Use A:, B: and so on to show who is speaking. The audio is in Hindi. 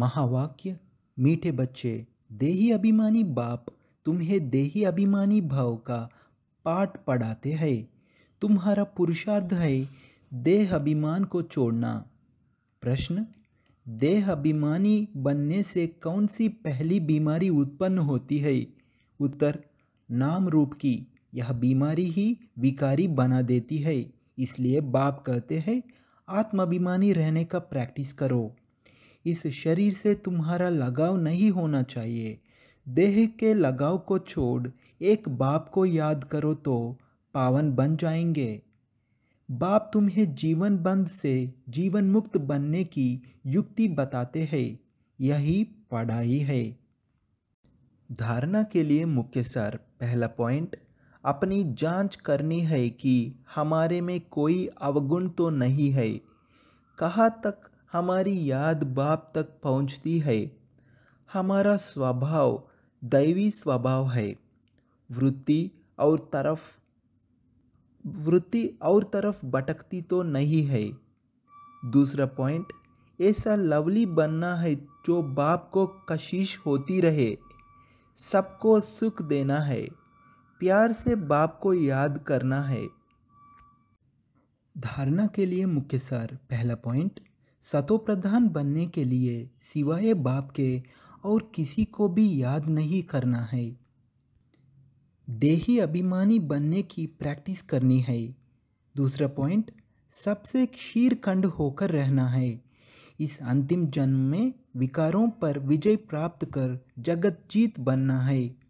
A: महावाक्य मीठे बच्चे देही अभिमानी बाप तुम्हें देही अभिमानी भाव का पाठ पढ़ाते हैं तुम्हारा पुरुषार्थ है देह अभिमान को छोड़ना प्रश्न देह अभिमानी बनने से कौन सी पहली बीमारी उत्पन्न होती है उत्तर नाम रूप की यह बीमारी ही विकारी बना देती है इसलिए बाप कहते हैं आत्माभिमानी रहने का प्रैक्टिस करो इस शरीर से तुम्हारा लगाव नहीं होना चाहिए देह के लगाव को छोड़ एक बाप को याद करो तो पावन बन जाएंगे बाप तुम्हें जीवन बंद से जीवन मुक्त बनने की युक्ति बताते हैं यही पढ़ाई है धारणा के लिए मुख्य सर पहला पॉइंट अपनी जांच करनी है कि हमारे में कोई अवगुण तो नहीं है कहाँ तक हमारी याद बाप तक पहुंचती है हमारा स्वभाव दैवी स्वभाव है वृत्ति और तरफ वृत्ति और तरफ भटकती तो नहीं है दूसरा पॉइंट ऐसा लवली बनना है जो बाप को कशिश होती रहे सबको सुख देना है प्यार से बाप को याद करना है धारणा के लिए मुख्य सार पहला पॉइंट सतोप्रधान बनने के लिए सिवाय बाप के और किसी को भी याद नहीं करना है देही अभिमानी बनने की प्रैक्टिस करनी है दूसरा पॉइंट सबसे क्षीर खंड होकर रहना है इस अंतिम जन्म में विकारों पर विजय प्राप्त कर जगत जीत बनना है